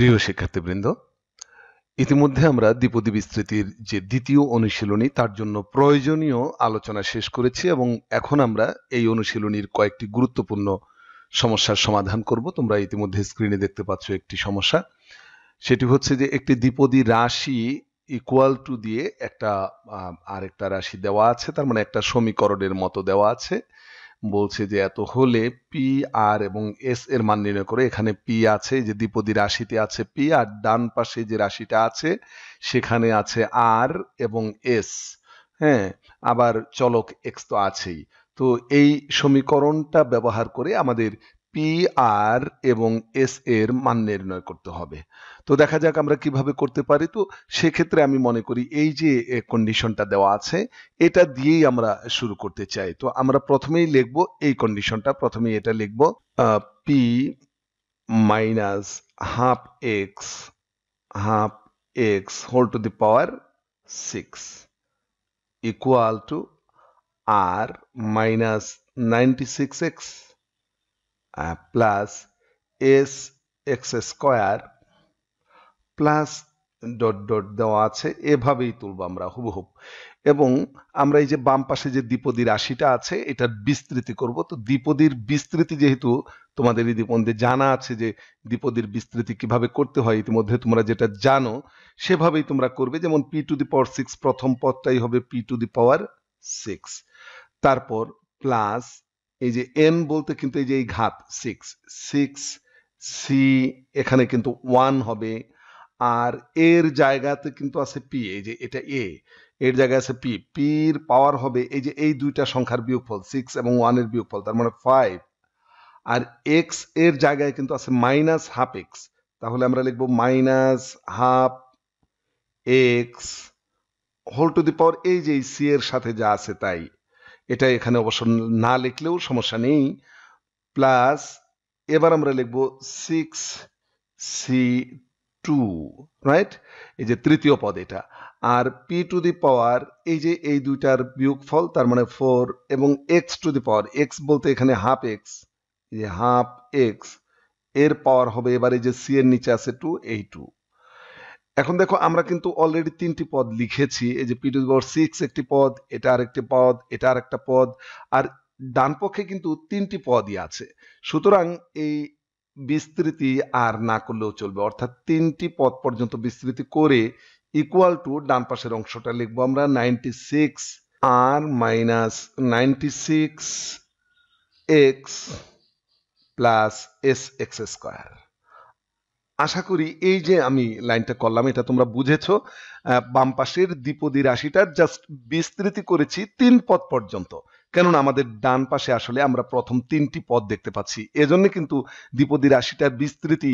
প্রিয় শিক্ষার্থীবৃন্দ ইতিমধ্যে আমরা দ্বিপদী বিস্তৃতির যে দ্বিতীয় অনুশীলনী তার জন্য প্রয়োজনীয় আলোচনা শেষ করেছি এবং এখন আমরা এই অনুশীলনীর কয়েকটি গুরুত্বপূর্ণ সমস্যার সমাধান করব তোমরা ইতিমধ্যে স্ক্রিনে দেখতে পাচ্ছ একটি সমস্যা সেটি হচ্ছে যে একটি দ্বিপদী রাশি ইকুয়াল টু দিয়ে একটা আরেকটা রাশি দেওয়া আছে তার মানে একটা সমীকরণের মতো দেওয়া আছে বলছে যে এত হলে পি আর এবং এস এর মান নির্ণয় করে এখানে পি আছে যে দ্বিপদী রাশিতে আছে পি আর ডান পাশে যে রাশিটা আছে সেখানে আছে আর এবং এস হ্যাঁ আবার চলক এক্স তো আছেই তো এই সমীকরণটা ব্যবহার করে আমাদের পি আর এবং এস এর মান নির্ণয় করতে হবে তো দেখা যাক আমরা কিভাবে করতে পারি তো সেক্ষেত্রে আমি মনে করি এই যে কন্ডিশনটা দেওয়া আছে এটা দিয়েই আমরা শুরু করতে চাই তো আমরা প্রথমেই লিখব এই কন্ডিশনটা প্রথমেই এটা লিখব P minus half X half X whole to the power six equal to R minus ninety six X plus S X square plus dot dot দেওয়া আছে এভাবেই তুলব আমরা হুবহুব এবং আমরা এই যে বাম পাশে যে দ্বিপদী রাশিটা আছে এটার বিস্তৃতি করব তো দ্বিপদীর বিস্তৃতি যেহেতু তোমাদের ইতিমধ্যে জানা আছে যে দ্বিপদীর বিস্তৃতি কিভাবে করতে হয় ইতিমধ্যে তোমরা যেটা জানো সেভাবেই তোমরা করবে যেমন P to the power six প্রথম পদটাই হবে P to the power six তারপর প্লাস এই যে এম বলতে কিন্তু এই যে এই ঘাত সিক্স সিক্স সি এখানে কিন্তু ওয়ান হবে আর এর জায়গাতে কিন্তু আছে পি এই যে এটা এ এর জায়গায় আছে পি পির পাওয়ার হবে এই যে এই দুইটা সংখ্যার বিয়োগফল সিক্স এবং ওয়ানের বিয়োগফল তার মানে ফাইভ আর এক্স এর জায়গায় কিন্তু আছে মাইনাস হাফ এক্স তাহলে আমরা লিখবো minus half X whole to the power এই যে সি এর সাথে যা আছে তাই এটা এখানে অবশ্য না লিখলেও সমস্যা নেই প্লাস এবার আমরা লিখব সিক্স সি টু রাইট এই যে তৃতীয় পদ এটা আর পি টু দি পাওয়ার এই যে এই দুইটার বিয়োগফল তার মানে ফোর এবং X to the power X বলতে এখানে হাফ এক্স এই যে হাফ এক্স এর পাওয়ার হবে এবারে যে সি এর নিচে আছে টু এই টু এখন দেখো আমরা কিন্তু অলরেডি তিনটি পদ লিখেছি এই যে পি টু সিক্স একটি পদ এটা আরেকটি পদ এটা আরেকটা পদ আর ডান পক্ষে কিন্তু তিনটি পদই আছে সুতরাং এই বিস্তৃতি আর না করলেও চলবে অর্থাৎ তিনটি পদ পর্যন্ত বিস্তৃতি করে ইকুয়াল টু ডান পাশের অংশটা লিখবো আমরা নাইনটি সিক্স আর minus ninety six X plus S X square আশা করি এই যে আমি লাইনটা করলাম এটা তোমরা বুঝেছো বাম পাশের দ্বিপদী রাশিটার জাস্ট বিস্তৃতি করেছি তিন পদ পর্যন্ত কেননা আমাদের ডান পাশে আসলে আমরা প্রথম তিনটি পদ দেখতে পাচ্ছি এজন্য কিন্তু দ্বিপদী রাশিটার বিস্তৃতি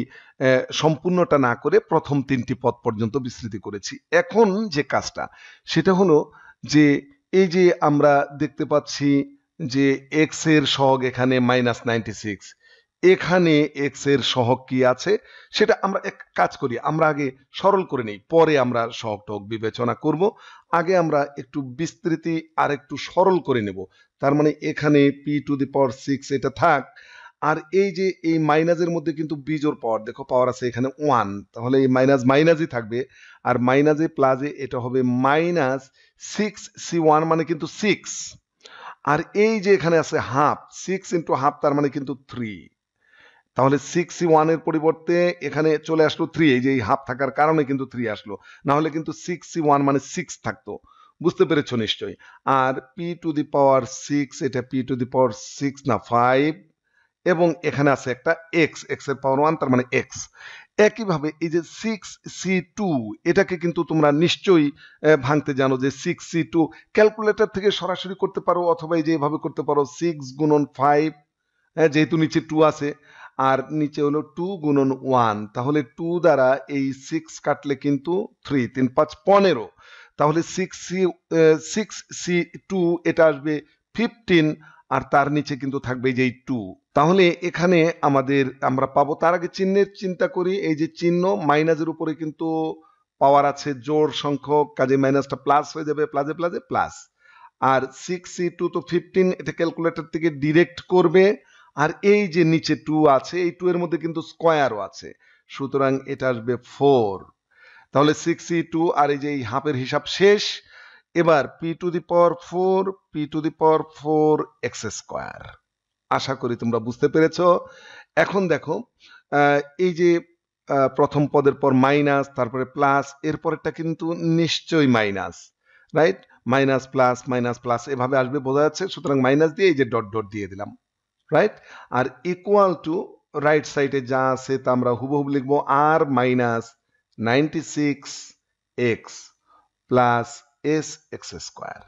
সম্পূর্ণটা না করে প্রথম তিনটি পদ পর্যন্ত বিস্তৃতি করেছি এখন যে কাজটা সেটা হলো যে এই যে আমরা দেখতে পাচ্ছি যে এক্স এর সহগ এখানে মাইনাস নাইনটি সিক্স এখানে এক্স এর সহক কি আছে সেটা আমরা এক কাজ করি আমরা আগে সরল করে নিই পরে আমরা সহক টহক বিবেচনা করব আগে আমরা একটু বিস্তৃতি আর একটু সরল করে নেব তার মানে এখানে P to the power six এটা থাক আর এই যে এই মাইনাসের মধ্যে কিন্তু বিজোর পাওয়ার দেখো পাওয়ার আছে এখানে ওয়ান তাহলে এই মাইনাস মাইনাসই থাকবে আর মাইনাসে প্লাসে এটা হবে মাইনাস সিক্স সি ওয়ান মানে কিন্তু সিক্স আর এই যে এখানে আছে হাফ সিক্স ইন্টু হাফ তার মানে কিন্তু থ্রি তাহলে সিক্স ওয়ানের পরিবর্তে এখানে চলে আসলো থ্রি এই যে এই হাফ থাকার কারণে কিন্তু থ্রি আসলো না হলে কিন্তু সিক্স ওয়ান মানে সিক্স থাকতো বুঝতে পেরেছ নিশ্চয়ই আর P to the power six এটা P to the power six না ফাইভ এবং এখানে আছে একটা এক্স এক্স এর পাওয়ার ওয়ান তার মানে এক্স একইভাবে এই যে সিক্স সি টু এটাকে কিন্তু তোমরা নিশ্চয়ই ভাঙতে জানো যে সিক্স সি টু ক্যালকুলেটর থেকে সরাসরি করতে পারো অথবা এই যে এভাবে করতে পারো সিক্স গুণন ফাইভ যেহেতু নিচে টু আছে আর নিচে হলো টু গুণন ওয়ান তাহলে টু দ্বারা এই সিক্স কাটলে কিন্তু থ্রি তিন পাঁচ পনেরো তাহলে six C six C two এটা আসবে ফিফটিন আর তার নিচে কিন্তু থাকবে যেই টু তাহলে এখানে আমাদের আমরা পাবো তার আগে চিহ্নের চিন্তা করি এই যে চিহ্ন মাইনাসের উপরে কিন্তু পাওয়ার আছে জোর সংখ্যক কাজে মাইনাসটা প্লাস হয়ে যাবে প্লাসে প্লাসে প্লাস আর সিক্স সি টু তো ফিফটিন এটা ক্যালকুলেটর থেকে ডিরেক্ট করবে আর এই যে নিচে টু আছে এই টু এর মধ্যে কিন্তু স্কোয়ারও আছে সুতরাং এটা আসবে ফোর তাহলে সিক্স ই টু আর এই যে এই হাফের হিসাব শেষ এবার P to the power four P to the power four X square আশা করি তোমরা বুঝতে পেরেছ এখন দেখো এই যে প্রথম পদের পর মাইনাস তারপরে প্লাস এরপরেরটা কিন্তু নিশ্চয়ই minus right minus plus minus plus এভাবে আসবে বোঝা যাচ্ছে সুতরাং মাইনাস দিয়ে এই যে ডট ডট দিয়ে দিলাম রাইট আর ইকুয়াল টু রাইট সাইডে যা আছে তা আমরা হুবহুব লিখব R minus ninety six X plus S X square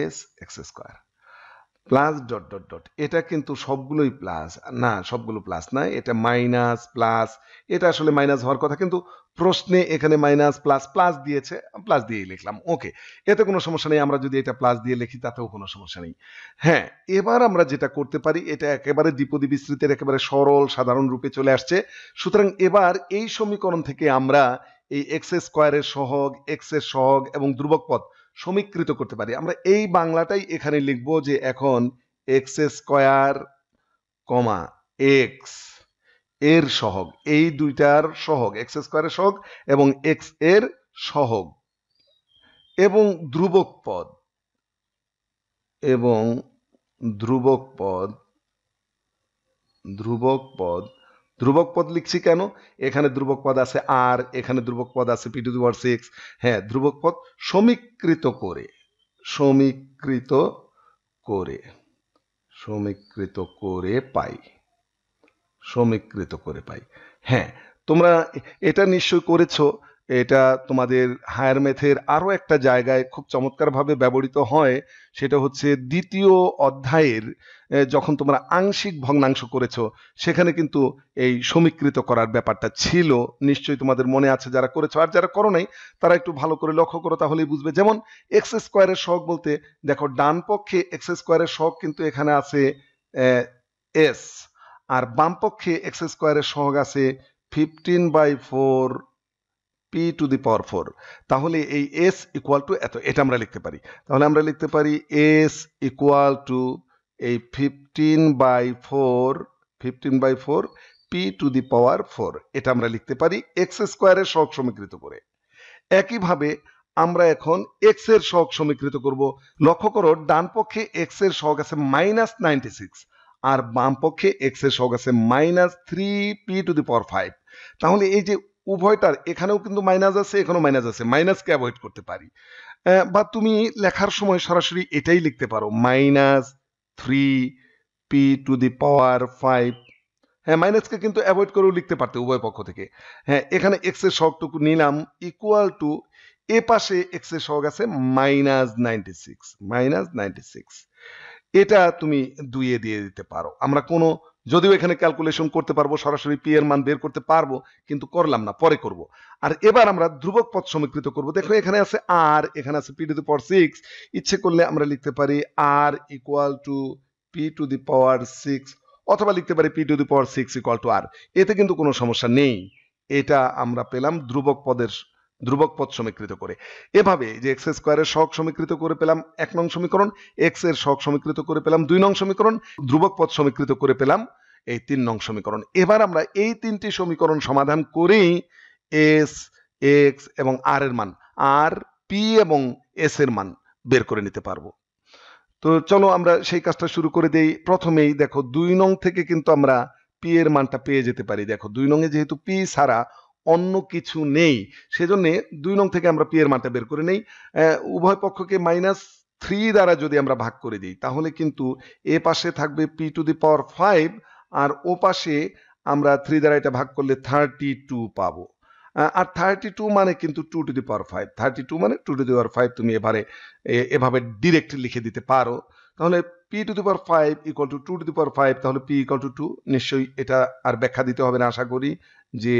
S X square plus dot dot dot এটা কিন্তু সবগুলোই প্লাস না সবগুলো প্লাস না এটা মাইনাস প্লাস এটা আসলে মাইনাস হওয়ার কথা কিন্তু প্রশ্নে এখানে মাইনাস প্লাস প্লাস দিয়েছে প্লাস দিয়েই লিখলাম ওকে এতে কোনো সমস্যা নেই আমরা যদি এটা প্লাস দিয়ে লিখি তাতেও কোনো সমস্যা নেই হ্যাঁ এবার আমরা যেটা করতে পারি এটা একেবারে দ্বিপদী বিস্তৃতের একেবারে সরল সাধারণ রূপে চলে আসছে সুতরাং এবার এই সমীকরণ থেকে আমরা এই এক্স স্কোয়ারের সহগ এক্স এর সহগ এবং ধ্রুবক পদ সমীকৃত করতে পারি আমরা এই বাংলাটাই এখানে লিখব যে এখন এক্স স্কোয়ার কমা এক্স এর সহগ এই দুইটার সহগ এক্স স্কোয়ারের সহগ এবং এক্স এর সহগ এবং ধ্রুবক পদ এবং ধ্রুবক পদ ধ্রুবক পদ ধ্রুবক পদ লিখছি কেন এখানে ধ্রুবক পদ আছে আর এখানে ধ্রুবক পদ আছে পি টু সিক্স হ্যাঁ ধ্রুবক পদ সমীকৃত করে সমীকৃত করে সমীকৃত করে পাই সমীকৃত করে পাই হ্যাঁ তোমরা এটা নিশ্চয় করেছো এটা তোমাদের হায়ার ম্যাথের আরও একটা জায়গায় খুব চমৎকারভাবে ব্যবহৃত হয় সেটা হচ্ছে দ্বিতীয় অধ্যায়ের যখন তোমরা আংশিক ভগ্নাংশ করেছো সেখানে কিন্তু এই সমীকৃত করার ব্যাপারটা ছিল নিশ্চয়ই তোমাদের মনে আছে যারা করেছো আর যারা করো নাই তারা একটু ভালো করে লক্ষ্য করো তাহলেই বুঝবে যেমন এক্স স্কোয়ারের শখ বলতে দেখো ডান পক্ষে এক্স স্কোয়ারের শখ কিন্তু এখানে আছে এস আর বামপক্ষে এক্স স্কোয়ারের সহগ আছে fifteen by four P to the power four তাহলে এই এস ইকুয়াল টু এত এটা আমরা লিখতে পারি তাহলে আমরা লিখতে পারি এস ইকুয়াল টু এই fifteen by four fifteen by four P to the power four এটা আমরা লিখতে পারি এক্স স্কোয়ারের সহগ সমীকৃত করে একইভাবে আমরা এখন এক্স এর সহগ সমীকৃত করব লক্ষ্য করো ডান পক্ষে এক্স এর সহগ আছে মাইনাস নাইনটি সিক্স আর বাম পক্ষে এক্স এর সহগ আছে minus three P to the power five তাহলে এই যে উভয়টার এখানেও কিন্তু মাইনাস আছে এখানেও মাইনাস আছে মাইনাসকে অ্যাভয়েড করতে পারি বা তুমি লেখার সময় সরাসরি এটাই লিখতে পারো minus three P to the power five হ্যাঁ মাইনাসকে কিন্তু অ্যাভয়েড করেও লিখতে পারতে উভয় পক্ষ থেকে হ্যাঁ এখানে এক্স এর সহগটুকু নিলাম ইকুয়াল টু এ পাশে এক্স এর সহগ আছে minus ninety six minus ninety six এটা তুমি দুইয়ে দিয়ে দিতে পারো আমরা কোনো যদিও এখানে ক্যালকুলেশন করতে পারবো সরাসরি পি এর মান বের করতে পারবো কিন্তু করলাম না পরে করব আর এবার আমরা ধ্রুবক পথ সমীকৃত করবো দেখো এখানে আছে আর এখানে আছে P to the power six ইচ্ছে করলে আমরা লিখতে পারি R equal to P to the power six অথবা লিখতে পারি P to the power six equal to R এতে কিন্তু কোনো সমস্যা নেই এটা আমরা পেলাম ধ্রুবক পদের ধ্রুবক পদ সমীকৃত করে এভাবে যে এক্স স্কোয়ারের শখ সমীকৃত করে পেলাম এক নং সমীকরণ এক্স এর শখ সমীকৃত করে পেলাম দুই নং সমীকরণ ধ্রুবক পদ সমীকৃত করে পেলাম এই তিন নং সমীকরণ এবার আমরা এই তিনটি সমীকরণ সমাধান করেই এস এক্স এবং আর এর মান আর পি এবং এস এর মান বের করে নিতে পারবো তো চলো আমরা সেই কাজটা শুরু করে দেই প্রথমেই দেখো দুই নং থেকে কিন্তু আমরা পি এর মানটা পেয়ে যেতে পারি দেখো দুই নং এ যেহেতু পি ছাড়া অন্য কিছু নেই সেজন্য দুই নং থেকে আমরা পি এর মানটা বের করে নেই উভয় পক্ষকে মাইনাস থ্রি দ্বারা যদি আমরা ভাগ করে দিই তাহলে কিন্তু এ পাশে থাকবে P to the power five আর ও পাশে আমরা থ্রি দ্বারা এটা ভাগ করলে থার্টি টু পাবো আর থার্টি টু মানে কিন্তু two to the power five thirty two মানে two to the power five তুমি এবারে এভাবে ডিরেক্ট লিখে দিতে পারো তাহলে P to the power five equal to two to the power five তাহলে পি ইকুয়াল টু টু নিশ্চয়ই এটা আর ব্যাখ্যা দিতে হবে না আশা করি যে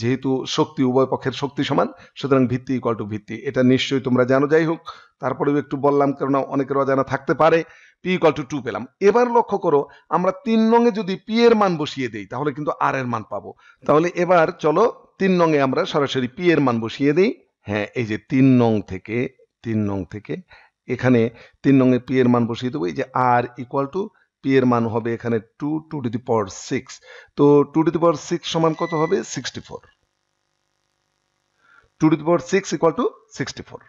যেহেতু শক্তি উভয় পক্ষের শক্তি সমান সুতরাং ভিত্তি ইকুয়াল টু ভিত্তি এটা নিশ্চয়ই তোমরা জানো যাই হোক তারপরেও একটু বললাম কেননা অনেকের অজানা থাকতে পারে পি ইকুয়াল টু টু পেলাম এবার লক্ষ্য করো আমরা তিন নঙে যদি পি এর মান বসিয়ে দেই তাহলে কিন্তু আর এর মান পাবো তাহলে এবার চলো তিন রঙে আমরা সরাসরি পি এর মান বসিয়ে দিই হ্যাঁ এই যে তিন নং থেকে তিন নং থেকে এখানে তিন নঙে পি এর মান বসিয়ে দেবো এই যে আর ইকুয়াল টু পি এর মান হবে এখানে two two to the power six তো two to the power six সমান কত হবে sixty four two to the power six equal to sixty four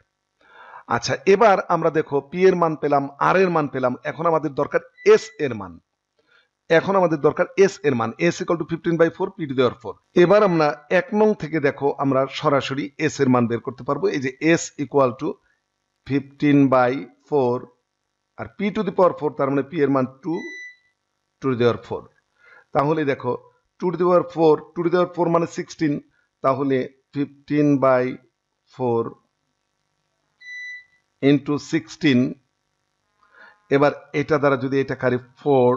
আচ্ছা এবার আমরা দেখো পি এর মান পেলাম আর এর মান পেলাম এখন আমাদের দরকার এস এর মান এখন আমাদের দরকার এস এর মান S equal to fifteen by four P to the power four এবার আমরা এক নং থেকে দেখো আমরা সরাসরি এস এর মান বের করতে পারবো এই যে S equal to fifteen by four আর P to the power four তার মানে পি এর মান two to the power four তাহলে দেখো two to the power four two to the power four মানে সিক্সটিন তাহলে fifteen by four into sixteen এবার এটা দ্বারা যদি এটা কারি ফোর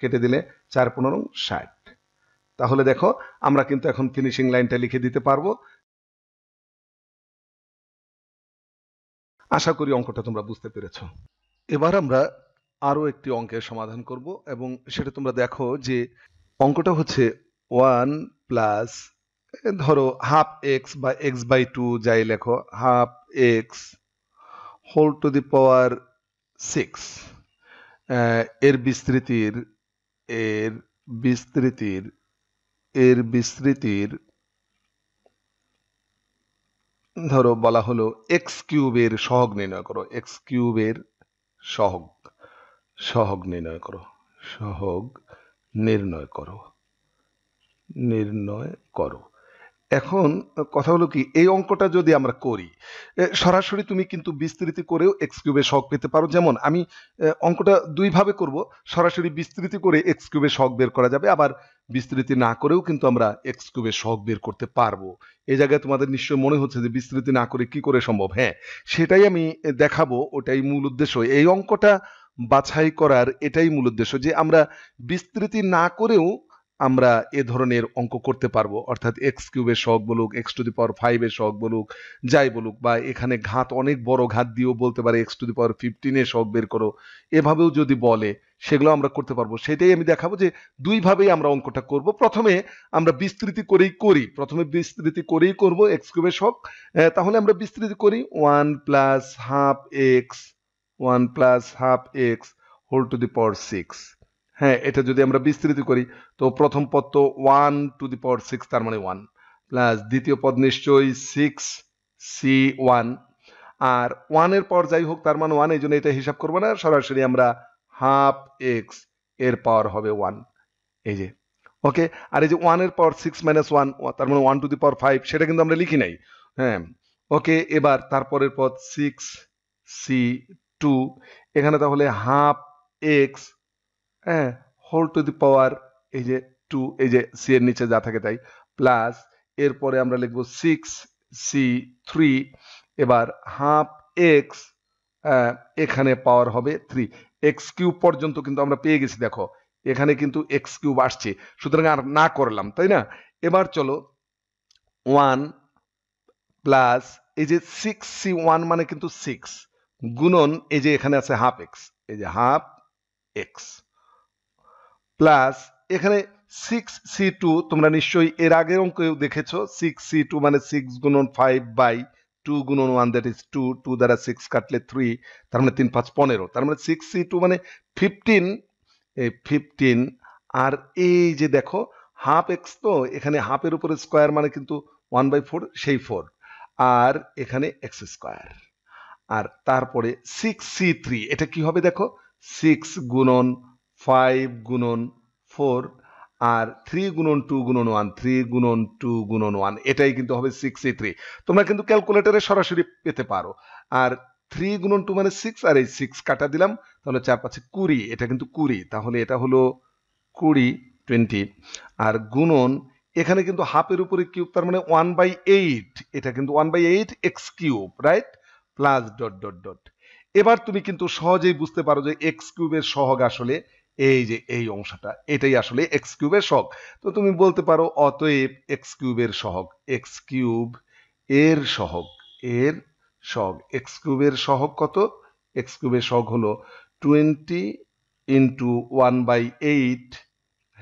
কেটে দিলে চার পনেরো ষাট তাহলে দেখো আমরা কিন্তু এখন ফিনিশিং লাইনটা লিখে দিতে পারবো আশা করি অঙ্কটা তোমরা বুঝতে পেরেছ এবার আমরা আরও একটি অঙ্কের সমাধান করব এবং সেটা তোমরা দেখো যে অঙ্কটা হচ্ছে ওয়ান প্লাস ধরো হাফ এক্স বা এক্স বাই টু যাই লেখো half X whole to the power six এর বিস্তৃতির এর বিস্তৃতির এর বিস্তৃতির ধরো বলা হলো এক্স কিউবের সহগ নির্ণয় করো এক্স কিউবের সহগ সহগ নির্ণয় করো সহগ নির্ণয় করো নির্ণয় করো এখন কথা হলো কি এই অঙ্কটা যদি আমরা করি সরাসরি তুমি কিন্তু বিস্তৃতি করেও এক্স কিউবের শখ পেতে পারো যেমন আমি অঙ্কটা দুইভাবে করব সরাসরি বিস্তৃতি করে এক্স কিউবের শখ বের করা যাবে আবার বিস্তৃতি না করেও কিন্তু আমরা এক্স কিউবের শখ বের করতে পারবো এই জায়গায় তোমাদের নিশ্চয় মনে হচ্ছে যে বিস্তৃতি না করে কি করে সম্ভব হ্যাঁ সেটাই আমি দেখাবো ওটাই মূল উদ্দেশ্য এই অঙ্কটা বাছাই করার এটাই মূল উদ্দেশ্য যে আমরা বিস্তৃতি না করেও আমরা এ ধরনের অঙ্ক করতে পারবো অর্থাৎ এক্স কিউবের শখ বলুক এক্স টু দি পাওয়ার ফাইভের শখ বলুক যাই বলুক বা এখানে ঘাত অনেক বড় ঘাত দিয়েও বলতে পারে এক্স টু দি পাওয়ার ফিফটিনের শখ বের করো এভাবেও যদি বলে সেগুলো আমরা করতে পারবো সেটাই আমি দেখাবো যে দুইভাবেই আমরা অঙ্কটা করব প্রথমে আমরা বিস্তৃতি করেই করি প্রথমে বিস্তৃতি করেই করব এক্স কিউবের শখ তাহলে আমরা বিস্তৃতি করি one plus half X one plus half X whole to the power six হ্যাঁ এটা যদি আমরা বিস্তৃত করি তো প্রথম পদ তো one to the power six তার মানে ওয়ান প্লাস দ্বিতীয় পদ নিশ্চয়ই সিক্স সি ওয়ান আর ওয়ানের পর যাই হোক তার মানে ওয়ান এই জন্য এটা হিসাব করবো না সরাসরি আমরা হাফ এক্স এর পাওয়ার হবে ওয়ান এই যে ওকে আর এই যে ওয়ানের পাওয়ার সিক্স মাইনাস ওয়ান তার মানে one to the power five সেটা কিন্তু আমরা লিখি নাই হ্যাঁ ওকে এবার তারপরের পদ সিক্স সি টু এখানে তাহলে হাফ এক্স হ্যাঁ হোল টু দি পাওয়ার এই যে টু এই যে সি এর নিচে যা থাকে তাই প্লাস এরপরে আমরা লিখব সিক্স সি থ্রি এবার হাফ এক্স এখানে পাওয়ার হবে থ্রি এক্স কিউব পর্যন্ত কিন্তু আমরা পেয়ে গেছি দেখো এখানে কিন্তু এক্স কিউব আসছে সুতরাং আর না করলাম তাই না এবার চলো ওয়ান প্লাস এই যে সিক্স সি ওয়ান মানে কিন্তু সিক্স গুণন এই যে এখানে আছে হাফ এক্স এই যে হাফ এক্স প্লাস এখানে সিক্স সি টু তোমরা নিশ্চয়ই এর আগের অঙ্কেও দেখেছো সিক্স সি টু মানে সিক্স গুণন ফাইভ বাই টু গুণন one that is two two দ্বারা সিক্স কাটলে থ্রি তার মানে তিন পাঁচ পনেরো তার মানে সিক্স সি টু মানে ফিফটিন ফিফটিন আর এই যে দেখো হাফ এক্স তো এখানে হাফের উপরে স্কোয়ার মানে কিন্তু ওয়ান বাই ফোর সেই ফোর আর এখানে এক্স স্কোয়ার আর তারপরে সিক্স সি থ্রি এটা কি হবে দেখো সিক্স গুণন ফাইভ গুণন ফোর আর থ্রি গুণন টু গুণন ওয়ান থ্রি গুণন টু গুণন ওয়ান এটাই কিন্তু হবে সিক্স থ্রি তোমরা কিন্তু ক্যালকুলেটারে সরাসরি পেতে পারো আর থ্রি গুণন টু মানে সিক্স আর এই সিক্স কাটা দিলাম তাহলে চার পাঁচে কুড়ি এটা কিন্তু কুড়ি তাহলে এটা হলো কুড়ি টোয়েন্টি আর গুণন এখানে কিন্তু হাফের উপরে কিউব তার মানে ওয়ান বাই এইট এটা কিন্তু one by eight X cube right plus dot dot dot এবার তুমি কিন্তু সহজেই বুঝতে পারো যে এক্স কিউবের সহগ আসলে এই যে এই অংশটা এটাই আসলে এক্স কিউবের সহগ তো তুমি বলতে পারো অতএব এক্স কিউবের সহগ এক্স কিউব এর সহগ এর সহগ এক্স কিউবের সহগ কত এক্স কিউবের সহগ হলো twenty into one by eight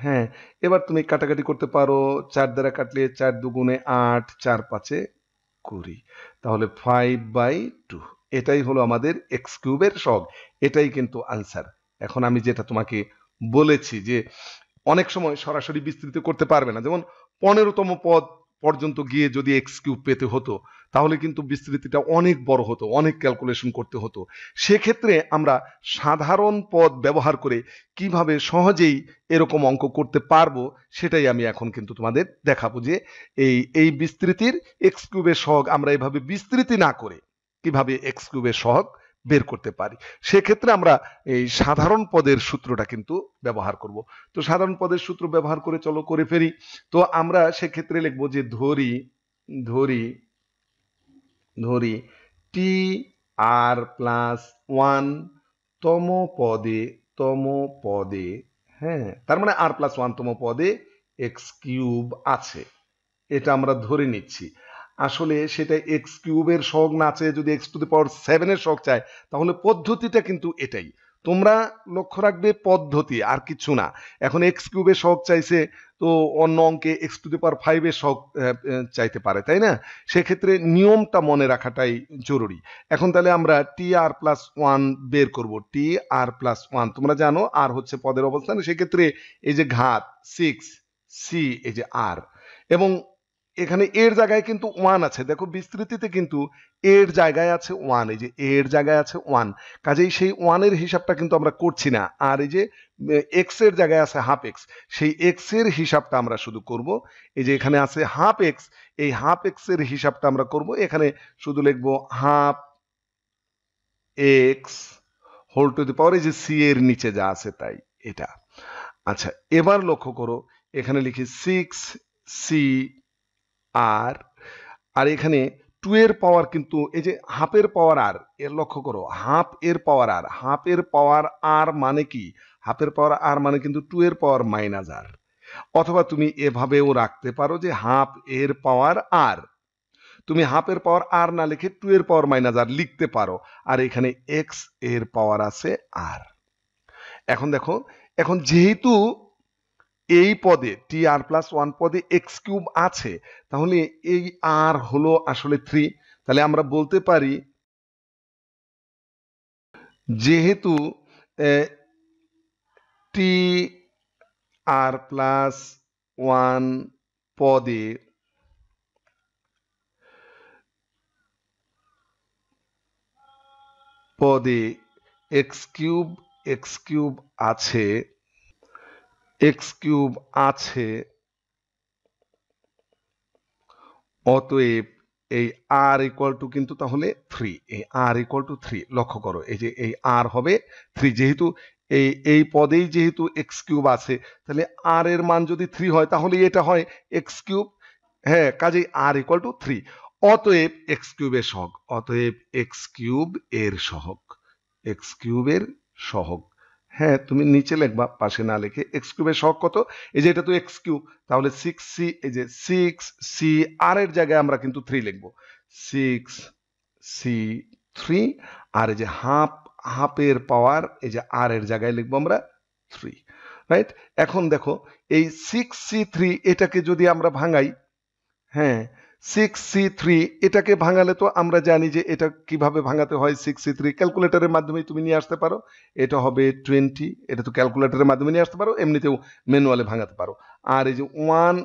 হ্যাঁ এবার তুমি কাটাকাটি করতে পারো চার দ্বারা কাটলে চার দুগুণে আট চার পাঁচে কুড়ি তাহলে ফাইভ বাই টু এটাই হলো আমাদের এক্স কিউবের সহগ এটাই কিন্তু আনসার এখন আমি যেটা তোমাকে বলেছি যে অনেক সময় সরাসরি বিস্তৃত করতে পারবে না যেমন পনেরোতম পদ পর্যন্ত গিয়ে যদি এক্স কিউব পেতে হতো তাহলে কিন্তু বিস্তৃতিটা অনেক বড় হতো অনেক ক্যালকুলেশন করতে হতো সেক্ষেত্রে আমরা সাধারণ পদ ব্যবহার করে কিভাবে সহজেই এরকম অঙ্ক করতে পারবো সেটাই আমি এখন কিন্তু তোমাদের দেখাবো যে এই এই বিস্তৃতির এক্স কিউবের সহগ আমরা এভাবে বিস্তৃতি না করে কিভাবে এক্স কিউবের সহগ বের করতে পারি সেক্ষেত্রে আমরা এই সাধারণ পদের সূত্রটা কিন্তু ব্যবহার করব তো সাধারণ পদের সূত্র ব্যবহার করে চলো করে ফেরি তো আমরা সেক্ষেত্রে লিখব যে ধরি ধরি ধরি টি আর প্লাস ওয়ান তম পদে তম পদে হ্যাঁ তার মানে আর প্লাস ওয়ান তম পদে এক্স কিউব আছে এটা আমরা ধরে নিচ্ছি আসলে সেটা এক্স কিউবের শখ না চেয়ে যদি এক্স টু দি পাওয়ার সেভেনের শখ চায় তাহলে পদ্ধতিটা কিন্তু এটাই তোমরা লক্ষ্য রাখবে পদ্ধতি আর কিছু না এখন এক্স কিউবের শখ চাইছে তো অন্য অঙ্কে এক্স টু দি পাওয়ার ফাইভের শখ চাইতে পারে তাই না সেক্ষেত্রে নিয়মটা মনে রাখাটাই জরুরি এখন তাহলে আমরা টি আর প্লাস ওয়ান বের করব টি আর প্লাস ওয়ান তোমরা জানো আর হচ্ছে পদের অবস্থান সেক্ষেত্রে এই যে ঘাত সিক্স সি এই যে আর এবং এখানে এর জায়গায় কিন্তু ওয়ান আছে দেখো বিস্তৃতিতে কিন্তু এর জায়গায় আছে ওয়ান এই যে এর জায়গায় আছে ওয়ান কাজেই সেই ওয়ানের হিসাবটা কিন্তু আমরা করছি না আর এই যে এক্স এর জায়গায় আছে হাফ এক্স সেই এক্স এর হিসাবটা আমরা শুধু করব এই যে এখানে আছে হাফ এক্স এই হাফ এক্স এর হিসাবটা আমরা করব এখানে শুধু লিখবো half X whole to the power এই যে সি এর নিচে যা আছে তাই এটা আচ্ছা এবার লক্ষ্য করো এখানে লিখি সিক্স সি আর আর এখানে টু এর পাওয়ার কিন্তু এই যে হাফের পাওয়ার আর এর লক্ষ্য করো হাফ এর পাওয়ার আর হাফের পাওয়ার আর মানে কি হাফের পাওয়ার আর মানে কিন্তু টু এর পাওয়ার মাইনাস আর অথবা তুমি এভাবেও রাখতে পারো যে হাফ এর পাওয়ার আর তুমি হাফের পাওয়ার আর না লিখে টু এর পাওয়ার মাইনাস আর লিখতে পারো আর এখানে এক্স এর পাওয়ার আছে আর এখন দেখো এখন যেহেতু এই পদে টি আর প্লাস ওয়ান পদে এক্স কিউব আছে তাহলে এই আর হলো আসলে থ্রি তাহলে আমরা বলতে পারি যেহেতু টি আর প্লাস ওয়ান পদে পদে এক্স কিউব এক্স কিউব আছে এক্স কিউব আছে অতএব এই আর ইকুয়াল টু কিন্তু তাহলে থ্রি এই আর ইকুয়াল টু থ্রি লক্ষ্য করো এই যে এই আর হবে থ্রি যেহেতু এই এই পদেই যেহেতু এক্স কিউব আছে তাহলে আর এর মান যদি থ্রি হয় তাহলে এটা হয় এক্স কিউব হ্যাঁ কাজেই আর ইকুয়াল টু থ্রি অতএব এক্স কিউবের সহগ অতএব এক্স কিউব এর সহগ এক্স কিউবের সহগ হ্যাঁ তুমি নিচে লেখবা পাশে না লিখে এক্স কিউবের সহগ কত এই যে এটা তো এক্স কিউব তাহলে সিক্স সি এই যে সিক্স সি আর এর জায়গায় আমরা কিন্তু থ্রি লিখব সিক্স সি থ্রি আর এই যে হাফ হাফের পাওয়ার এই যে আর এর জায়গায় লিখবো আমরা থ্রি রাইট এখন দেখো এই সিক্স সি থ্রি এটাকে যদি আমরা ভাঙাই হ্যাঁ সিক্স সি থ্রি এটাকে ভাঙালে তো আমরা জানি যে এটা কিভাবে ভাঙাতে হয় সিক্স সি থ্রি ক্যালকুলেটারের মাধ্যমে তুমি নিয়ে আসতে পারো এটা হবে টোয়েন্টি এটা তো ক্যালকুলেটারের মাধ্যমে নিয়ে আসতে পারো এমনিতেও ম্যানুয়ালে ভাঙাতে পারো আর এই যে ওয়ান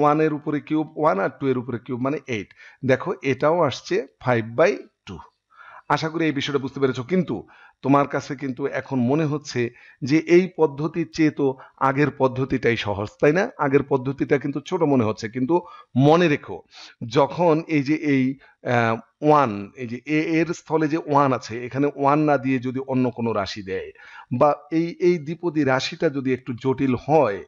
ওয়ানের উপরে কিউব ওয়ান আর টু এর উপরে কিউব মানে এইট দেখো এটাও আসছে ফাইভ বাই টু আশা করি এই বিষয়টা বুঝতে পেরেছো কিন্তু তোমার কাছে কিন্তু এখন মনে হচ্ছে যে এই পদ্ধতির চেয়ে তো আগের পদ্ধতিটাই সহজ তাই না আগের পদ্ধতিটা কিন্তু ছোট মনে হচ্ছে কিন্তু মনে রেখো যখন এই যে এই ওয়ান এই যে এ এর স্থলে যে ওয়ান আছে এখানে ওয়ান না দিয়ে যদি অন্য কোনো রাশি দেয় বা এই এই দ্বিপদী রাশিটা যদি একটু জটিল হয়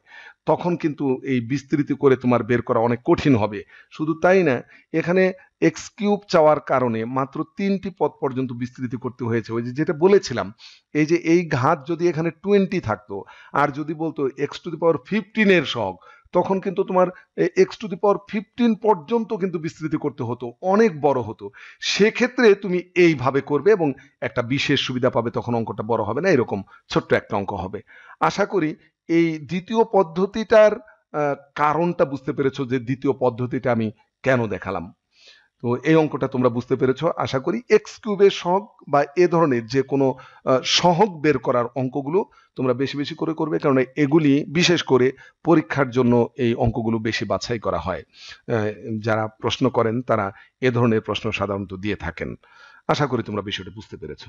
তখন কিন্তু এই বিস্তৃত করে তোমার বের করা অনেক কঠিন হবে শুধু তাই না এখানে এক্স কিউব চাওয়ার কারণে মাত্র তিনটি পদ পর্যন্ত বিস্তৃত করতে হয়েছে ওই যে যেটা বলেছিলাম এই যে এই ঘাত যদি এখানে টোয়েন্টি থাকতো আর যদি বলতো এক্স টু দি পাওয়ার ফিফটিনের শখ তখন কিন্তু তোমার X to the power fifteen পর্যন্ত কিন্তু বিস্তৃতি করতে হতো অনেক বড় হতো সেক্ষেত্রে তুমি এইভাবে করবে এবং একটা বিশেষ সুবিধা পাবে তখন অঙ্কটা বড় হবে না এরকম ছোট্ট একটা অঙ্ক হবে আশা করি এই দ্বিতীয় পদ্ধতিটার কারণটা বুঝতে পেরেছো যে দ্বিতীয় পদ্ধতিটা আমি কেন দেখালাম তো এই অঙ্কটা তোমরা বুঝতে পেরেছ আশা করি এক্স কিউবের সহগ বা এ ধরনের যে কোনো সহগ বের করার অঙ্কগুলো তোমরা বেশি বেশি করে করবে কারণ এগুলি বিশেষ করে পরীক্ষার জন্য এই অঙ্কগুলো বেশি বাছাই করা হয় যারা প্রশ্ন করেন তারা এ ধরনের প্রশ্ন সাধারণত দিয়ে থাকেন আশা করি তোমরা বিষয়টা বুঝতে পেরেছ